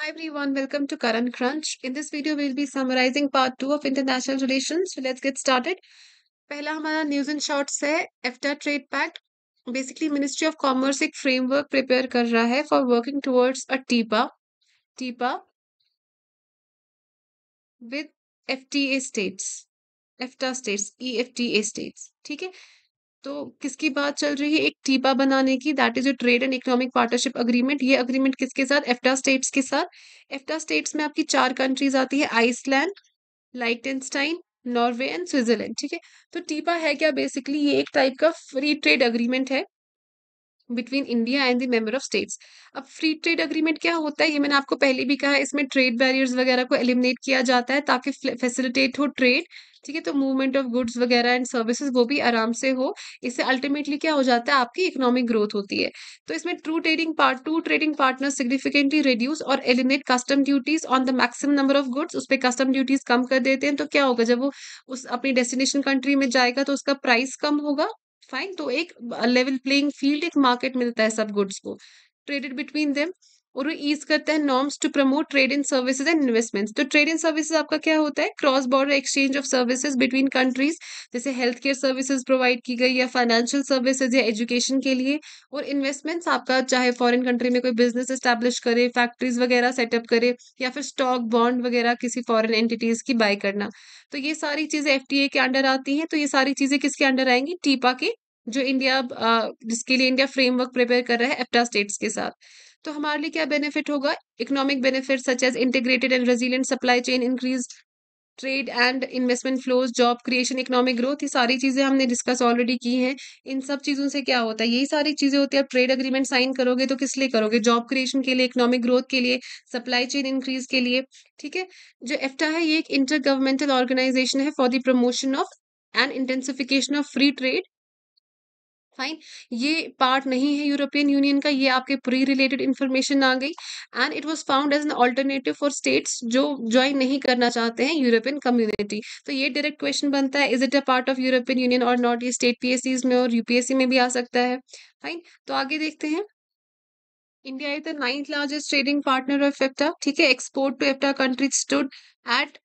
Hi everyone, welcome to Current Crunch. In this video, we'll be summarizing part two of international relations. So let's get started. पहला हमारा news and shorts है एफ्टा trade pact. Basically, Ministry of Commerce एक framework prepare कर रहा है for working towards a TIPA. TIPA with FTA states, A states, EFTA states. ठीक है तो किसकी बात चल रही है एक टीपा बनाने की that is a trade and economic partnership agreement ये अग्रीमेंट किसके साथ एफ्टा स्टेट्स के साथ एफ्टा स्टेट्स में आपकी चार कंट्रीज आती है Iceland Liechtenstein Norway and Switzerland ठीक है तो टीपा है क्या बेसिकली ये एक टाइप का फ्री ट्रेड अग्रीमेंट है between India and the member of states अब फ्री ट्रेड अग्रीमेंट क्या होता है ये मैंने आपको पहले भी कहा इसमें ट्रेड बैरियर्स वगैरह को एलिमिनेट किया जाता है ताकि फैसिलिटेट हो ट्रेड ठीक है तो मूवमेंट ऑफ गुड्स वगैरह एंड सर्विसेज वो भी आराम से हो इससे अल्टीमेटली क्या हो जाता है आपकी इकोनॉमिक ग्रोथ होती है तो इसमें true trading part to trading partner significantly reduce और eliminate custom duties on the maximum number of goods उस पर कस्टम ड्यूटीज कम कर देते हैं तो क्या होगा जब वो उस अपनी डेस्टिनेशन कंट्री में जाएगा तो उसका प्राइस कम होगा फाइन तो एक लेवल प्लेइंग फील्ड एक मार्केट मिलता है सब गुड्स को ट्रेडेड बिटवीन देम और वो ईज करता है norms to promote trade in services and investments तो ट्रेड इन सर्विसेज आपका क्या होता है cross border exchange of services between countries जैसे हेल्थ केयर सर्विसेज प्रोवाइड की गई या फाइनेंशियल सर्विसेज या एजुकेशन के लिए और इन्वेस्टमेंट्स आपका चाहे फॉरेन कंट्री में कोई बिजनेस स्टैब्लिश करे फैक्ट्रीज वगैरह सेटअप करे या फिर स्टॉक बॉन्ड वगैरह किसी फॉरन एंटिटीज की बाय करना तो ये सारी चीज़ें एफ के अंडर आती हैं तो ये सारी चीज़ें किसके अंडर आएंगी टीपा के जो इंडिया जिसके लिए इंडिया फ्रेमवर्क प्रिपेयर कर रहा है एप्टा स्टेट्स के साथ तो हमारे लिए क्या बेनिफिट होगा economic benefit such as integrated and resilient supply chain increase trade and investment flows job creation economic growth ये सारी चीज़ें हमने डिस्कस ऑलरेडी की हैं इन सब चीज़ों से क्या होता है यही सारी चीज़ें होती है आप ट्रेड अग्रीमेंट साइन करोगे तो किस लिए करोगे जॉब क्रिएशन के लिए इकोनॉमिक ग्रोथ के लिए सप्लाई चेन इंक्रीज के लिए ठीक है जो एफ्टा है ये एक इंटर गवर्नमेंटल ऑर्गेनाइजेशन है for the promotion of and intensification of free trade fine ये पार्ट नहीं है यूरोपियन यूनियन का ये आपके प्री रिलेटेड इन्फॉर्मेशन आ गई and it was found as an alternative for states जो ज्वाइन नहीं करना चाहते हैं यूरोपियन कम्युनिटी तो ये डायरेक्ट क्वेश्चन बनता है is it a part of European Union और नॉट ये स्टेट पी में और यूपीएससी में भी आ सकता है फाइन तो आगे देखते हैं India is the ninth largest trading partner of EFTA ठीक है, export to EFTA countries stood at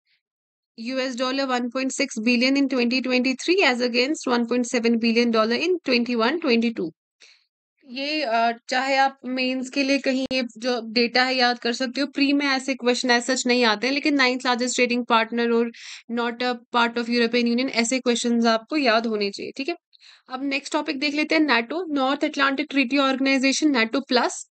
US dollar 1.6 billion in 2023 as against 1.7 billion dollar in 21-22 ये चाहे आप मेंस के लिए कहीं ये जो डेटा है याद कर सकते हो प्री में ऐसे क्वेश्चन ऐसे सच नहीं आते हैं लेकिन नाइन्थ लार्जेस्ट ट्रेडिंग पार्टनर और not a part of European Union ऐसे क्वेश्चन आपको याद होने चाहिए ठीक है अब नेक्स्ट टॉपिक देख लेते हैं NATO North Atlantic Treaty Organisation NATO plus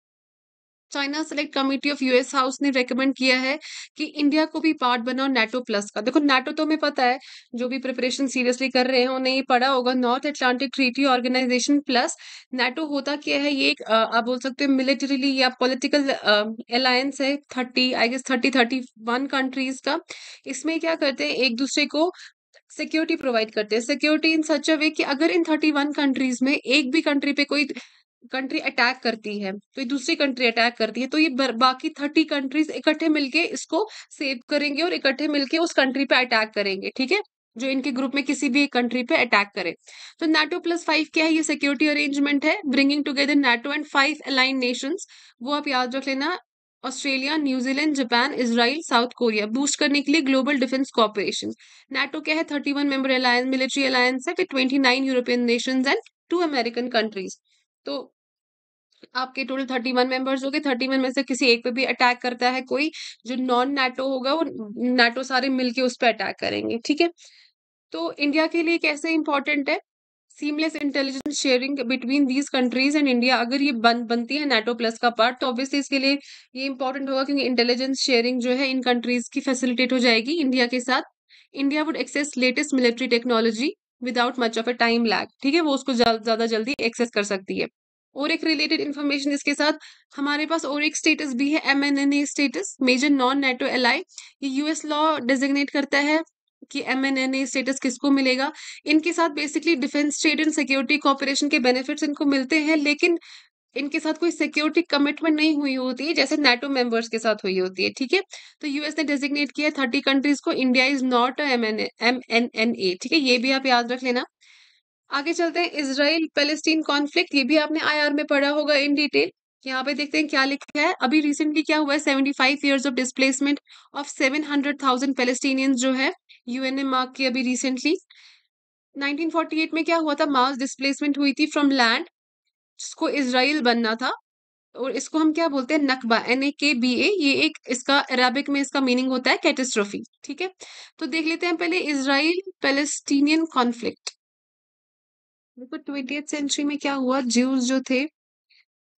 China select committee of US house ने रेकमेंड किया है कि इंडिया को भी पार्ट बनाओ नेटो प्लस का देखो नेटो तो हमें पता है जो भी प्रिपरेशन सीरियसली कर रहे हो उन्हें ये पढ़ा होगा North Atlantic Treaty Organisation plus NATO होता क्या है ये एक आप बोल सकते हो मिलिटरीली या पॉलिटिकल अलायंस है thirty I guess thirty thirty one countries का इसमें क्या करते हैं एक दूसरे को सिक्योरिटी प्रोवाइड करते हैं सिक्योरिटी इन सच अ वे कि अगर इन थर्टी वन कंट्रीज में एक भी कंट्री पे कोई कंट्री अटैक करती है कोई दूसरी कंट्री अटैक करती है तो ये बाकी थर्टी कंट्रीज इकट्ठे मिलके इसको सेव करेंगे और इकट्ठे मिलके उस कंट्री पे अटैक करेंगे ठीक है जो इनके ग्रुप में किसी भी कंट्री पे अटैक करे तो नेटो प्लस फाइव क्या है ये सिक्योरिटी अरेंजमेंट है bringing together NATO and five align nation वो आप याद रख लेना Australia New Zealand Japan Israel South Korea boost करने के लिए ग्लोबल डिफेंस कॉपरेशन नेटो क्या है thirty one member alliance military alliance है with twenty nine European nation and two American countries तो आपके टोटल थर्टी वन मेंबर्स हो गए थर्टी वन में से किसी एक पे भी अटैक करता है कोई जो नॉन नाटो होगा वो नाटो सारे मिलके उस पर अटैक करेंगे ठीक है तो इंडिया के लिए कैसे इंपॉर्टेंट है seamless intelligence sharing between these countries and India अगर ये बन बनती है नेटो प्लस का पार्ट तो ऑब्वियसली इसके लिए ये इंपॉर्टेंट होगा क्योंकि इंटेलिजेंस शेयरिंग जो है इन कंट्रीज की फैसिलिटेट हो जाएगी इंडिया के साथ India would access latest military technology without much of a time lag ठीक है वो उसको ज्यादा जल्दी एक्सेस कर सकती है और एक रिलेटेड इन्फॉर्मेशन इसके साथ हमारे पास और एक स्टेटस भी है M N N A status major non NATO ally ये यूएस लॉ डेजिग्नेट करता है कि M N N A status किसको मिलेगा इनके साथ basically defence trade and security cooperation के बेनिफिट्स इनको मिलते हैं लेकिन इनके साथ कोई सिक्योरिटी कमिटमेंट नहीं हुई होती है जैसे नेटो मेंबर्स के साथ हुई होती है ठीक है तो यूएस ने डेजिग्नेट किया थर्टी कंट्रीज को India is not M N M N N A ठीक है ये भी आप याद रख लेना आगे चलते हैं इसराइल पेलेस्टीन कॉन्फ्लिक्ट ये भी आपने आईआर में पढ़ा होगा इन डिटेल यहाँ पे देखते हैं क्या लिखा है अभी रिसेंटली क्या हुआ है seventy five years of displacement of seven hundred thousand Palestinians जो है यूएनए मार्क की अभी रिसेंटली नाइनटीन फोर्टी एट में क्या हुआ था मास डिस्प्लेसमेंट हुई थी फ्रॉम लैंड जिसको इसराइल बनना था और इसको हम क्या बोलते हैं नकबा एन ए के बी ए ये एक इसका अरेबिक में इसका मीनिंग होता है कैटेस्ट्रोफी ठीक है तो देख लेते हैं पहले इसराइल पेलेस्टीनियन कॉन्फ्लिक्ट देखो ट्वेंटी सेंचुरी में क्या हुआ ज्यूज जो थे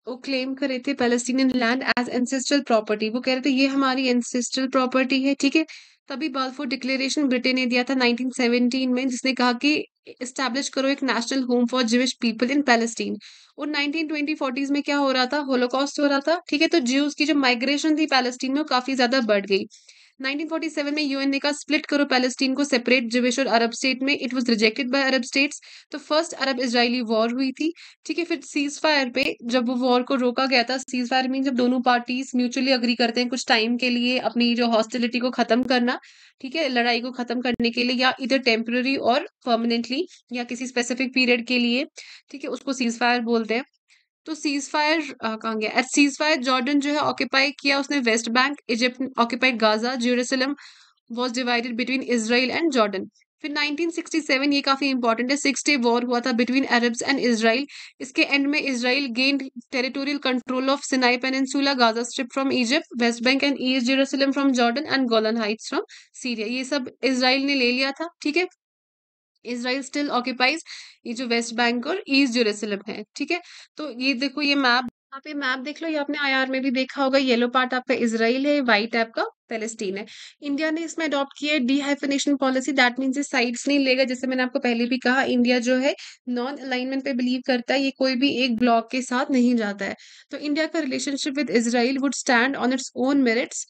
वो क्लेम कर रहे थे Palestinian land as ancestral property वो कह रहे थे ये हमारी एंसेस्ट्रल प्रॉपर्टी है ठीक है तभी बल्फोर डिक्लेरेशन ब्रिटेन ने दिया था 1917 में जिसने कहा कि इस्टेब्लिश करो एक national home for Jewish people in Palestine और 1920-40s में क्या हो रहा था होलोकॉस्ट हो रहा था ठीक है तो ज्यूज की जो माइग्रेशन थी पैलेस्टीन में वो काफी ज्यादा बढ़ गई 1947 में यूएन ने कहा स्प्लिट करो पैलेस्टीन को सेपरेट जिविश और अरब स्टेट में it was rejected by Arab states तो फर्स्ट अरब इजरायली वॉर हुई थी ठीक है फिर सीज फायर पे जब वो वॉर को रोका गया था सीज फायर मीन जब दोनों पार्टीज म्यूचुअली अग्री करते हैं कुछ टाइम के लिए अपनी जो हॉस्टिलिटी को खत्म करना ठीक है लड़ाई को खत्म करने के लिए या इधर टेम्पररी और परमानेंटली या किसी स्पेसिफिक पीरियड के लिए ठीक है उसको सीज फायर बोलते हैं तो सीज फायर कहाँ गया एट सीज फायर जॉर्डन जो है ऑक्यूपाई किया उसने West Bank Egypt occupied Gaza Jerusalem was divided between Israel and Jordan फिर 1967 ये काफ़ी इंपॉर्टेंट है सिक्स डे वॉर हुआ था बिटवीन अरब्स एंड इसराइल इसके एंड में Israel gained territorial control of Sinai peninsula Gaza strip from Egypt West Bank and East Jerusalem from Jordan and Golan Heights from Syria ये सब Israel ने ले लिया था ठीक है इसराइल स्टिल ऑक्यूपाइज ये जो वेस्ट बैंक और ईस्ट जेरूसलम है ठीक है तो ये देखो ये मैप आप ये मैप देख लो ये आपने आईआर में भी देखा होगा येलो पार्ट आपका इसराइल है व्हाइट आपका पैलेस्टीन है इंडिया ने इसमें अडॉप्ट किया है डीहाइफिनेशन पॉलिसी दैट मीन्स ये साइड्स नहीं लेगा जैसे मैंने आपको पहले भी कहा इंडिया जो है नॉन अलाइनमेंट पे बिलीव करता है ये कोई भी एक ब्लॉक के साथ नहीं जाता है तो इंडिया का relationship with Israel would stand on its own merits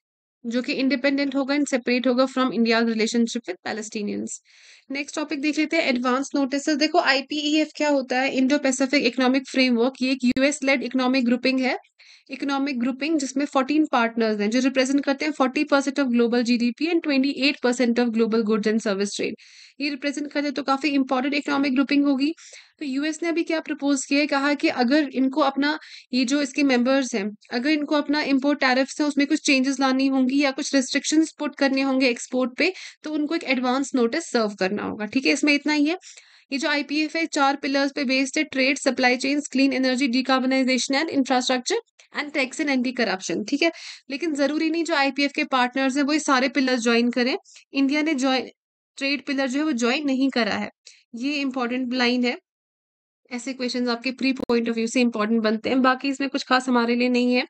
जो कि इंडिपेंडेंट होगा एंड सेपरेट होगा from India relationship with Palestinians next topic देख लेते हैं एडवांस नोटिस देखो आईपीईएफ e क्या होता है इंडो पैसिफिक इकोनॉमिक फ्रेमवर्क ये एक यूएस लेड इकोनॉमिक ग्रुपिंग है इकोनॉमिक ग्रुपिंग जिसमें फोर्टीन पार्टनर्स हैं जो रिप्रेजेंट करते हैं forty percent of global GDP and twenty eight percent of global goods and service trade ये रिप्रेजेंट करते हैं तो काफी इंपॉर्टेंट इकोनॉमिक ग्रुपिंग होगी तो यूएस ने अभी क्या प्रपोज किया है कहा कि अगर इनको अपना ये जो इसके मेंबर्स हैं अगर इनको अपना इम्पोर्ट टैरिफ्स हैं उसमें कुछ चेंजेस लानी होंगी या कुछ रिस्ट्रिक्शंस पुट करने होंगे एक्सपोर्ट पे तो उनको एक एडवांस नोटिस सर्व करना होगा ठीक है इसमें इतना ही है ये जो आई है चार पिलर्स पे बेस्ड है trade supply chain clean energy decarbonisation and infrastructure and tax and anti corruption ठीक है लेकिन जरूरी नहीं जो आईपीएफ के पार्टनर्स हैं वो ये सारे पिलर्स ज्वाइन करें इंडिया ने ज्वाइन ट्रेड पिलर जो है वो ज्वाइन नहीं करा है ये इंपॉर्टेंट लाइन है ऐसे क्वेश्चंस आपके प्री पॉइंट ऑफ व्यू से इंपॉर्टेंट बनते हैं बाकी इसमें कुछ खास हमारे लिए नहीं है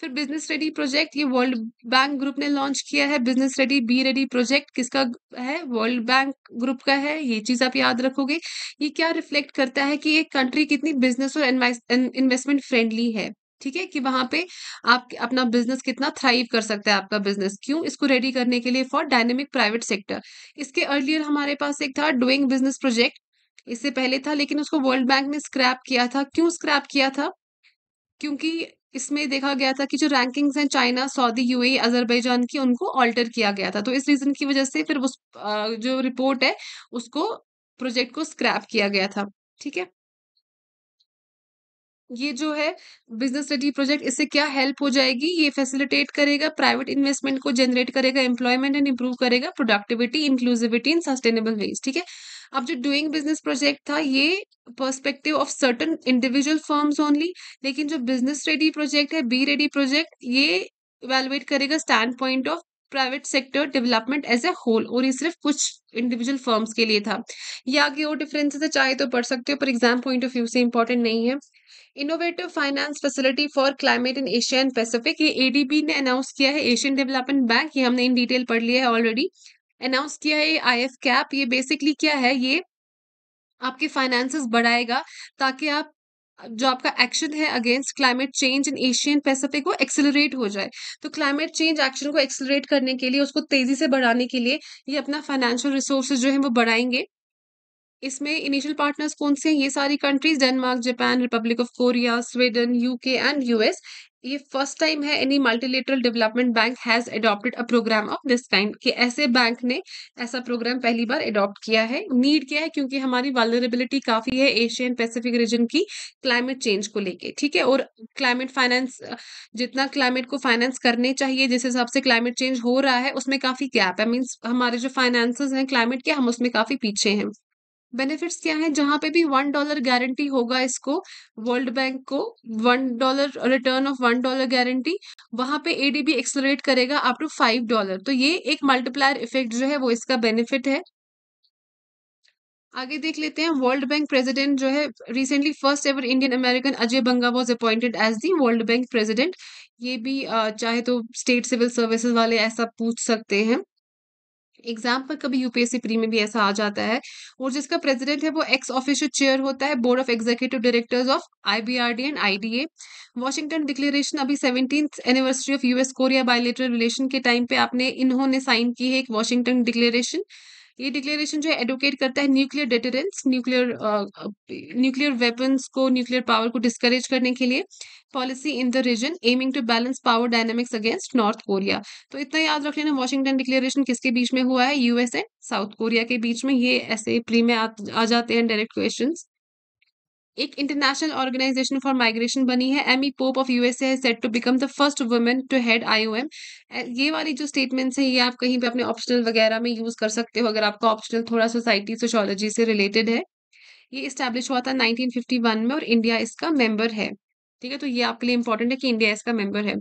फिर बिजनेस रेडी प्रोजेक्ट ये वर्ल्ड बैंक ग्रुप ने लॉन्च किया है business ready B ready project किसका है वर्ल्ड बैंक ग्रुप का है ये चीज आप याद रखोगे ये क्या रिफ्लेक्ट करता है कि एक कंट्री कितनी बिजनेस और इन्वेस्टमेंट फ्रेंडली है ठीक है कि वहां पे आप अपना बिजनेस कितना थ्राइव कर सकता है आपका बिजनेस क्यों इसको रेडी करने के लिए फॉर डायनेमिक प्राइवेट सेक्टर इसके अर्लियर हमारे पास एक था डूइंग बिजनेस प्रोजेक्ट इससे पहले था लेकिन उसको वर्ल्ड बैंक ने स्क्रैप किया था क्यों स्क्रैप किया था क्योंकि इसमें देखा गया था कि जो रैंकिंग्स हैं चाइना सऊदी यूएई अजरबैजान की उनको ऑल्टर किया गया था तो इस रीजन की वजह से फिर उस जो रिपोर्ट है उसको प्रोजेक्ट को स्क्रैप किया गया था ठीक है ये जो है बिजनेस स्टडी प्रोजेक्ट इससे क्या हेल्प हो जाएगी ये फैसिलिटेट करेगा प्राइवेट इन्वेस्टमेंट को जनरेट करेगा एम्प्लॉयमेंट एंड इंप्रूव करेगा productivity inclusivity in sustainable ways ठीक है अब जो डूइंग बिजनेस प्रोजेक्ट था ये perspective of certain individual firms only लेकिन जो बिजनेस रेडी प्रोजेक्ट है बी रेडी प्रोजेक्ट ये इवेलुएट करेगा standpoint of private sector development as a whole और ये सिर्फ कुछ इंडिविजुअल फर्म्स के लिए था या आगे और डिफरेंसेस है चाहे तो पढ़ सकते हो पर एग्जाम पॉइंट ऑफ व्यू से इंपॉर्टेंट नहीं है innovative finance facility for climate in Asia and Pacific ये एडीबी ने अनाउंस किया है एशियन डेवलपमेंट बैंक ये हमने इन डिटेल पढ़ लिया है ऑलरेडी अनाउंस किया है आई एफ कैप ये बेसिकली क्या है ये आपके फाइनेंसेस बढ़ाएगा ताकि आप जो आपका एक्शन है against climate change in Asian Pacific वो एक्सेलरेट हो जाए तो क्लाइमेट चेंज एक्शन को एक्सेलरेट करने के लिए उसको तेजी से बढ़ाने के लिए ये अपना फाइनेंशियल रिसोर्सेज जो है वो बढ़ाएंगे इसमें इनिशियल पार्टनर्स कौन से हैं ये सारी countries Denmark Japan Republic of Korea Sweden UK and US ये फर्स्ट टाइम है any multilateral development bank has adopted a program of this kind कि ऐसे बैंक ने ऐसा प्रोग्राम पहली बार एडॉप्ट किया है नीड क्या है क्योंकि हमारी वालरेबिलिटी काफी है एशियन पैसिफिक रीजन की क्लाइमेट चेंज को लेके ठीक है और क्लाइमेट फाइनेंस जितना क्लाइमेट को फाइनेंस करने चाहिए जिस हिसाब से क्लाइमेट चेंज हो रहा है उसमें काफी गैप है मीन्स हमारे जो फाइनेंस हैं क्लाइमेट के हम उसमें काफी पीछे हैं बेनिफिट्स क्या है जहां पे भी वन डॉलर गारंटी होगा इसको वर्ल्ड बैंक को one dollar return of one dollar guarantee वहां पे एडीबी एक्सलरेट करेगा अप टू फाइव डॉलर तो ये एक मल्टीप्लायर इफेक्ट जो है वो इसका बेनिफिट है आगे देख लेते हैं वर्ल्ड बैंक प्रेसिडेंट जो है recently first ever Indian American Ajay Banga was appointed as the World Bank president ये भी चाहे तो स्टेट सिविल सर्विसेज वाले ऐसा पूछ सकते हैं एग्जाम पर कभी यूपीएससी प्री में भी ऐसा आ जाता है और जिसका प्रेसिडेंट है वो एक्स ऑफिशियल चेयर होता है board of executive directors of IBRD and IDA Washington declaration अभी seventeen anniversary of US Korea bilateral relation के टाइम पे आपने इन्होंने साइन की है एक वॉशिंगटन डिक्लेरेशन ये डिक्लेरेशन जो है एडवोकेट करता है nuclear deterrence nuclear nuclear weapons को न्यूक्लियर पावर को डिस्करेज करने के लिए policy in the region aiming to balance power dynamics against North Korea तो इतना याद रख लेना वॉशिंगटन डिक्लेरेशन किसके बीच में हुआ है यूएस एंड साउथ कोरिया के बीच में ये ऐसे प्री में आ, आ जाते हैं डायरेक्ट क्वेश्चन एक इंटरनेशनल ऑर्गेनाइजेशन फॉर माइग्रेशन बनी है ई पोप ऑफ यूएसए है set to become the first women to head IOM ये वाली जो स्टेटमेंट्स है ये आप कहीं भी अपने ऑप्शनल वगैरह में यूज कर सकते हो अगर आपका ऑप्शनल थोड़ा सोसाइटी सोशोलॉजी से रिलेटेड है ये इस्टेब्लिश हुआ था 1951 में और इंडिया इसका मेंबर है ठीक है तो ये आपके लिए इंपॉर्टेंट है कि इंडिया इसका मेंबर है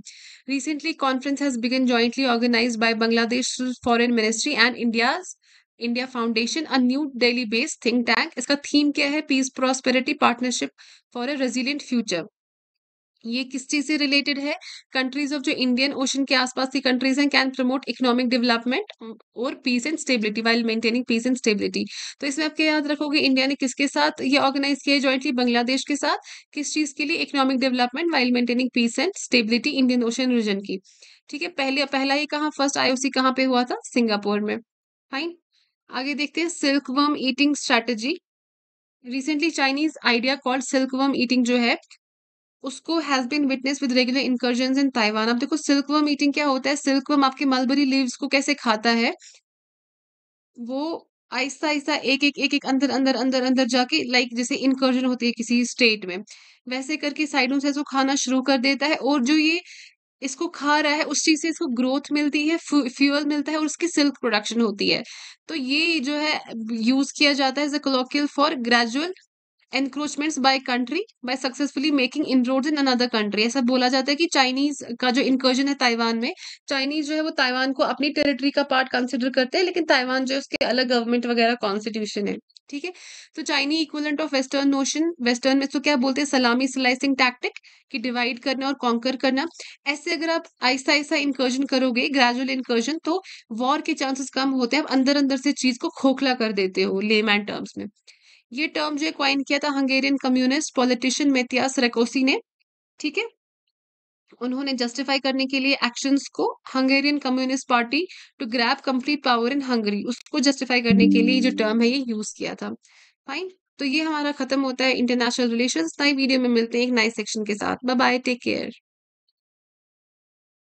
recently conference has begun jointly organize by Bangladesh foreign ministry and India's India foundation a new Delhi based think tank इसका थीम क्या है peace prosperity partnership for a resilient future ये किस चीज से रिलेटेड है कंट्रीज ऑफ जो इंडियन ओशन के आसपास की कंट्रीज हैं कैन प्रमोट इकोनॉमिक डेवलपमेंट और peace and stability while maintaining peace and stability तो इसमें आपके याद रखोगे इंडिया ने किसके साथ ये ऑर्गेनाइज किया है ज्वाइंटली बांग्लादेश के साथ किस चीज के लिए economic development while maintaining peace and stability Indian Ocean region की ठीक है पहले पहला ये कहा फर्स्ट आईओसी कहाँ पे हुआ था सिंगापुर में फाइन आगे देखते हैं silkworm eating strategy recently Chinese idea called silkworm eating जो है उसको has been witness with regular incursion in Taiwan अब देखो सिल्कवर्म ईटिंग क्या होता है सिल्कवर्म आपके मलबरी लीव्स को कैसे खाता है वो आहिस्ता आहिस्ता एक एक एक एक अंदर अंदर अंदर अंदर जाके लाइक like, जैसे इनकर्जन होती है किसी स्टेट में वैसे करके साइडों से इसको खाना शुरू कर देता है और जो ये इसको खा रहा है उस चीज से इसको ग्रोथ मिलती है फ्यूल मिलता है और उसकी सिल्क प्रोडक्शन होती है तो ये जो है यूज किया जाता है as a colloquial for gradual encroachments by country by successfully making road in another country ऐसा बोला जाता है कि चाइनीज का जो इंकर्जन है ताइवान में चाइनीज जो है वो ताइवान को अपनी टेरिटरी का पार्ट कंसिडर करते हैं लेकिन ताइवान जो है उसके अलग गवर्नमेंट वगैरह कॉन्स्टिट्यूशन है ठीक है तो Chinese equivalent of western ocean western में तो क्या बोलते हैं सलामी स्लाइसिंग टैक्टिक कि डिवाइड करना और कॉन्कर करना ऐसे अगर आप ऐसा ऐसा इंकर्जन करोगे ग्रेजुअल इंकर्जन तो वॉर के चांसेस कम होते हैं आप अंदर अंदर से चीज को खोखला कर देते हो लेमैन टर्म्स में ये टर्म जो क्वाइन किया था Hungarian communist politician Matyas Rakosi ने ठीक है उन्होंने जस्टिफाई करने के लिए एक्शंस को Hungarian communist party to grab complete power in Hungary उसको जस्टिफाई करने के लिए जो टर्म है ये यूज किया था फाइन तो ये हमारा खत्म होता है इंटरनेशनल रिलेशन नई वीडियो में मिलते हैं एक नए सेक्शन के साथ बाय बाय टेक केयर